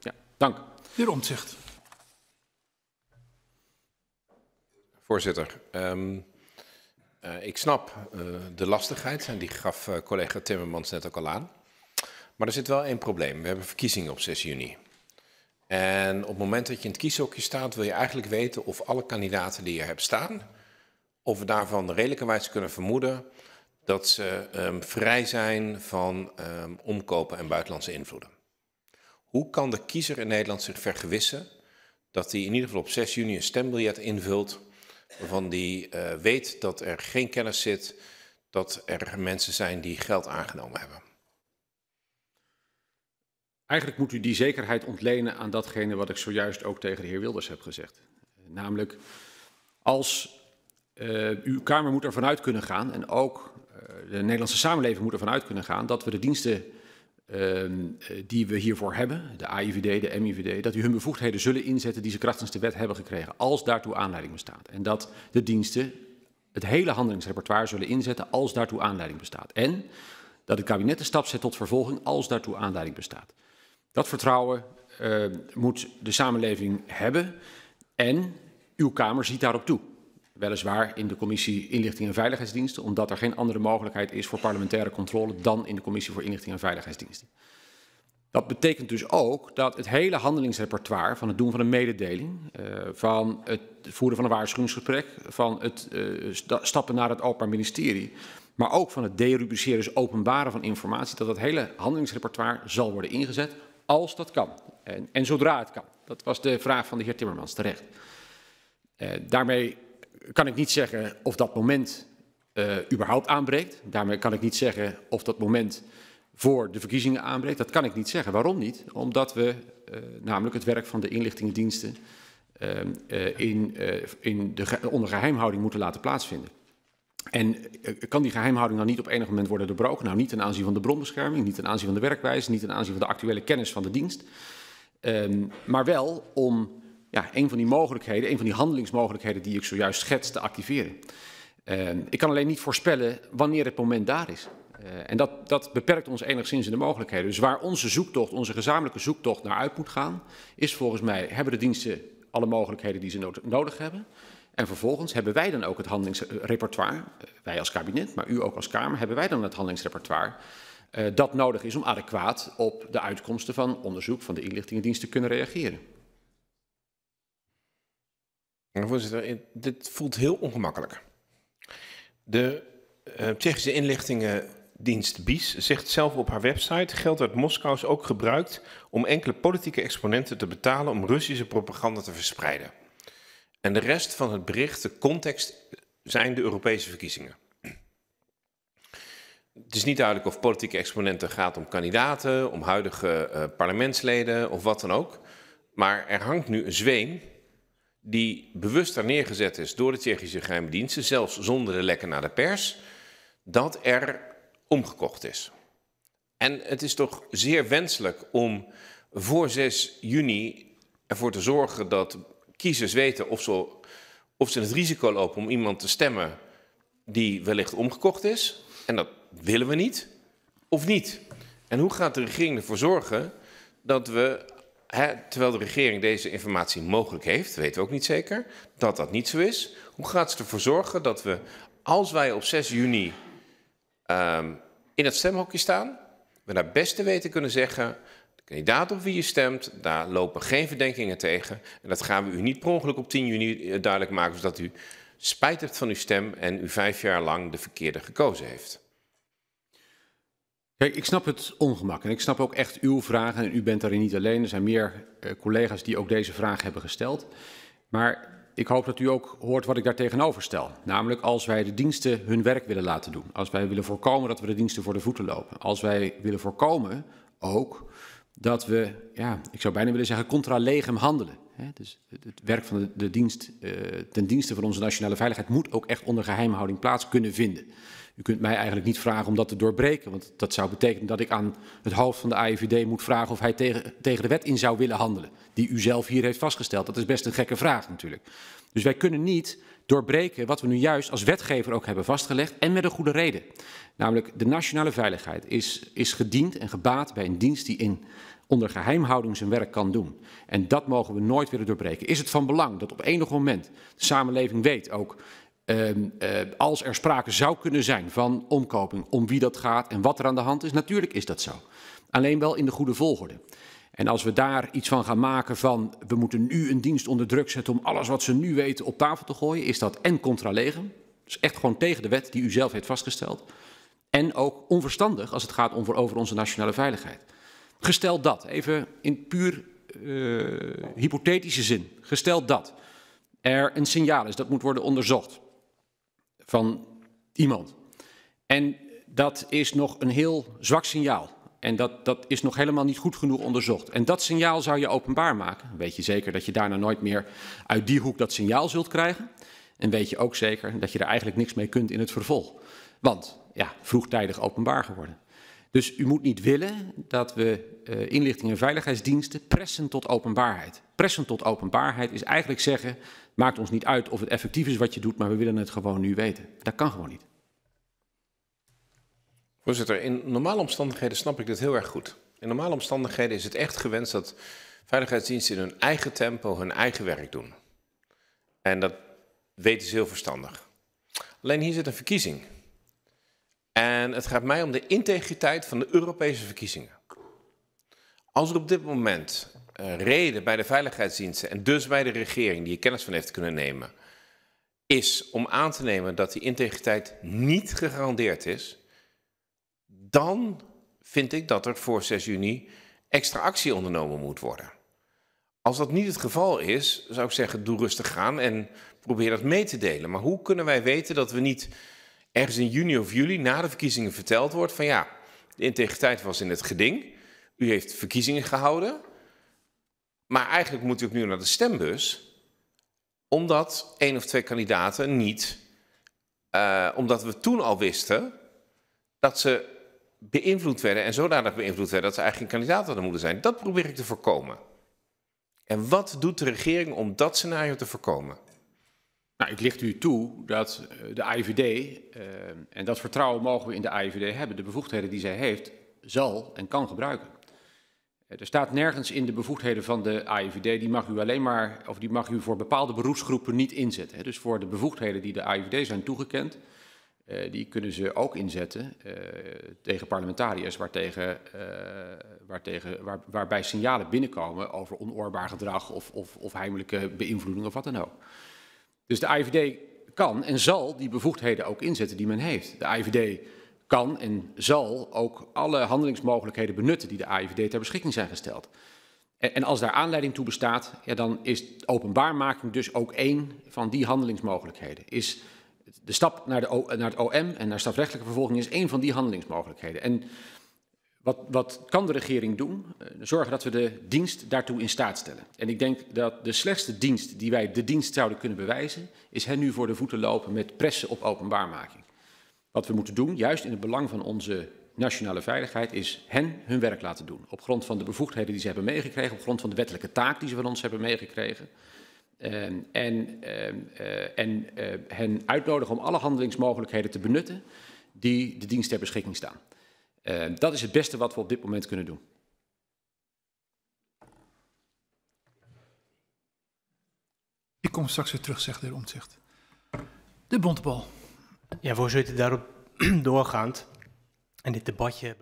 Ja, dank. Heer Omtzigt. Voorzitter, ehm, eh, ik snap eh, de lastigheid en die gaf eh, collega Timmermans net ook al aan. Maar er zit wel één probleem. We hebben verkiezingen op 6 juni. En op het moment dat je in het kieshokje staat, wil je eigenlijk weten of alle kandidaten die je hebt staan, of we daarvan redelijkerwijs kunnen vermoeden dat ze ehm, vrij zijn van ehm, omkopen en buitenlandse invloeden. Hoe kan de kiezer in Nederland zich vergewissen dat hij in ieder geval op 6 juni een stembiljet invult, waarvan hij eh, weet dat er geen kennis zit dat er mensen zijn die geld aangenomen hebben? Eigenlijk moet u die zekerheid ontlenen aan datgene wat ik zojuist ook tegen de heer Wilders heb gezegd. Namelijk, als eh, uw Kamer moet ervan uit kunnen gaan en ook eh, de Nederlandse samenleving moet ervan uit kunnen gaan dat we de diensten Ehm, eh, die we hiervoor hebben, de AIVD, de MIVD, dat die hun bevoegdheden zullen inzetten die ze krachtens de wet hebben gekregen, als daartoe aanleiding bestaat. En dat de diensten het hele handelingsrepertoire zullen inzetten als daartoe aanleiding bestaat. En dat het kabinet de stap zet tot vervolging als daartoe aanleiding bestaat. Dat vertrouwen ehm, moet de samenleving hebben en uw Kamer ziet daarop toe. Weliswaar in de commissie Inlichting en Veiligheidsdiensten, omdat er geen andere mogelijkheid is voor parlementaire controle dan in de commissie voor Inlichting en Veiligheidsdiensten. Dat betekent dus ook dat het hele handelingsrepertoire van het doen van een mededeling, eh, van het voeren van een waarschuwingsgesprek, van het eh, stappen naar het Openbaar Ministerie, maar ook van het derubriceren, dus openbaren van informatie, dat dat hele handelingsrepertoire zal worden ingezet als dat kan en, zodra het kan. Dat was de vraag van de heer Timmermans terecht. Eh, daarmee kan ik niet zeggen of dat moment eh, überhaupt aanbreekt. Daarmee kan ik niet zeggen of dat moment voor de verkiezingen aanbreekt. Dat kan ik niet zeggen. Waarom niet? Omdat we eh, namelijk het werk van de inlichtingendiensten ehm, eh, in, in de, onder geheimhouding moeten laten plaatsvinden. En kan die geheimhouding dan niet op enig moment worden doorbroken? Nou, niet ten aanzien van de bronbescherming, niet ten aanzien van de werkwijze, niet ten aanzien van de actuele kennis van de dienst. Ehm, maar wel om ja, een van die mogelijkheden, een van die handelingsmogelijkheden die ik zojuist schets, te activeren. Uh, ik kan alleen niet voorspellen wanneer het moment daar is. Uh, en dat, dat beperkt ons enigszins in de mogelijkheden. Dus waar onze zoektocht, onze gezamenlijke zoektocht naar uit moet gaan, is volgens mij, hebben de diensten alle mogelijkheden die ze nodig hebben? En vervolgens hebben wij dan ook het handelingsrepertoire, eh, wij als kabinet, maar u ook als Kamer, hebben wij dan het handelingsrepertoire uh, dat nodig is om adequaat op de uitkomsten van onderzoek van de inlichtingendienst te kunnen reageren. Voorzitter, dit voelt heel ongemakkelijk. De uh, Tsjechische inlichtingendienst BIS zegt zelf op haar website geld uit Moskou is ook gebruikt om enkele politieke exponenten te betalen om Russische propaganda te verspreiden. En de rest van het bericht, de context, zijn de Europese verkiezingen. Het is niet duidelijk of politieke exponenten gaat om kandidaten, om huidige uh, parlementsleden of wat dan ook. Maar er hangt nu een zweem die bewust daar neergezet is door de Tsjechische geheime diensten, zelfs zonder de lekken naar de pers, dat er omgekocht is. En het is toch zeer wenselijk om voor 6 juni ervoor te zorgen dat kiezers weten of ze, of ze het risico lopen om iemand te stemmen die wellicht omgekocht is. En dat willen we niet, of niet. En hoe gaat de regering ervoor zorgen dat we terwijl de regering deze informatie mogelijk heeft, weten we ook niet zeker, dat dat niet zo is. Hoe gaat ze ervoor zorgen dat we, als wij op 6 juni ehm, in het stemhokje staan, we naar beste weten kunnen zeggen, de kandidaat op wie je stemt, daar lopen geen verdenkingen tegen. En dat gaan we u niet per ongeluk op 10 juni eh, duidelijk maken, zodat u spijt hebt van uw stem en u vijf jaar lang de verkeerde gekozen heeft. Kijk, ik snap het ongemak en ik snap ook echt uw vragen en u bent daarin niet alleen. Er zijn meer eh, collega's die ook deze vraag hebben gesteld. Maar ik hoop dat u ook hoort wat ik daar tegenover stel. Namelijk als wij de diensten hun werk willen laten doen. Als wij willen voorkomen dat we de diensten voor de voeten lopen. Als wij willen voorkomen ook dat we, ja, ik zou bijna willen zeggen, contra legem handelen. dus het werk van de, dienst uh, ten dienste van onze nationale veiligheid moet ook echt onder geheimhouding plaats kunnen vinden. U kunt mij eigenlijk niet vragen om dat te doorbreken, want dat zou betekenen dat ik aan het hoofd van de AIVD moet vragen of hij tegen, tegen de wet in zou willen handelen, die u zelf hier heeft vastgesteld. Dat is best een gekke vraag natuurlijk. Dus wij kunnen niet doorbreken wat we nu juist als wetgever ook hebben vastgelegd en met een goede reden. Namelijk de nationale veiligheid is, is gediend en gebaat bij een dienst die in, onder geheimhouding zijn werk kan doen. En dat mogen we nooit willen doorbreken. Is het van belang dat op enig moment de samenleving weet ook Ehm, eh, als er sprake zou kunnen zijn van omkoping, om wie dat gaat en wat er aan de hand is, natuurlijk is dat zo. Alleen wel in de goede volgorde. En als we daar iets van gaan maken van we moeten nu een dienst onder druk zetten om alles wat ze nu weten op tafel te gooien, is dat en contralegen. dus echt gewoon tegen de wet die u zelf heeft vastgesteld, en ook onverstandig als het gaat om voor over onze nationale veiligheid. Gesteld dat, even in puur uh, hypothetische zin, gesteld dat er een signaal is dat moet worden onderzocht, van iemand. En dat is nog een heel zwak signaal. En dat, dat is nog helemaal niet goed genoeg onderzocht. En dat signaal zou je openbaar maken. Weet je zeker dat je daarna nooit meer uit die hoek dat signaal zult krijgen. En weet je ook zeker dat je er eigenlijk niks mee kunt in het vervolg. Want ja, vroegtijdig openbaar geworden. Dus u moet niet willen dat we uh, inlichting en veiligheidsdiensten pressen tot openbaarheid. Pressen tot openbaarheid is eigenlijk zeggen, maakt ons niet uit of het effectief is wat je doet, maar we willen het gewoon nu weten. Dat kan gewoon niet. Voorzitter, in normale omstandigheden snap ik dit heel erg goed. In normale omstandigheden is het echt gewenst dat veiligheidsdiensten in hun eigen tempo hun eigen werk doen. En dat weten ze heel verstandig. Alleen hier zit een verkiezing. En het gaat mij om de integriteit van de Europese verkiezingen. Als er op dit moment eh, reden bij de veiligheidsdiensten en dus bij de regering die er kennis van heeft kunnen nemen, is om aan te nemen dat die integriteit niet gegarandeerd is, dan vind ik dat er voor 6 juni extra actie ondernomen moet worden. Als dat niet het geval is, zou ik zeggen, doe rustig aan en probeer dat mee te delen. Maar hoe kunnen wij weten dat we niet ergens in juni of juli na de verkiezingen verteld wordt van ja, de integriteit was in het geding, u heeft verkiezingen gehouden, maar eigenlijk moet u opnieuw naar de stembus, omdat één of twee kandidaten niet, eh, omdat we toen al wisten dat ze beïnvloed werden en zodanig beïnvloed werden dat ze eigenlijk geen kandidaat hadden moeten zijn. Dat probeer ik te voorkomen. En wat doet de regering om dat scenario te voorkomen? Nou, ik licht u toe dat eh, de AIVD, eh, en dat vertrouwen mogen we in de AIVD hebben, de bevoegdheden die zij heeft, zal en kan gebruiken. Eh, er staat nergens in de bevoegdheden van de AIVD, die mag u alleen maar, of die mag u voor bepaalde beroepsgroepen niet inzetten. Dus voor de bevoegdheden die de AIVD zijn toegekend, eh, die kunnen ze ook inzetten eh, tegen parlementariërs waartegen, waartegen, waar, waarbij signalen binnenkomen over onoorbaar gedrag of, of, of heimelijke beïnvloeding of wat dan ook. Dus de AIVD kan en zal die bevoegdheden ook inzetten die men heeft. De AIVD kan en zal ook alle handelingsmogelijkheden benutten die de AIVD ter beschikking zijn gesteld. En, en als daar aanleiding toe bestaat, ja, dan is openbaarmaking dus ook één van die handelingsmogelijkheden. Is de stap naar, de naar het OM en naar strafrechtelijke vervolging is één van die handelingsmogelijkheden. En wat, wat, kan de regering doen? Eh, zorgen dat we de dienst daartoe in staat stellen. En ik denk dat de slechtste dienst die wij de dienst zouden kunnen bewijzen, is hen nu voor de voeten lopen met pressen op openbaarmaking. Wat we moeten doen, juist in het belang van onze nationale veiligheid, is hen hun werk laten doen. Op grond van de bevoegdheden die ze hebben meegekregen, op grond van de wettelijke taak die ze van ons hebben meegekregen. Ehm, en, ehm, eh, en, eh, hen uitnodigen om alle handelingsmogelijkheden te benutten die de dienst ter beschikking staan. Ehm, dat is het beste wat we op dit moment kunnen doen. Ik kom straks weer terug, zegt de heer De bontbal. Ja, voorzitter, daarop doorgaand en dit debatje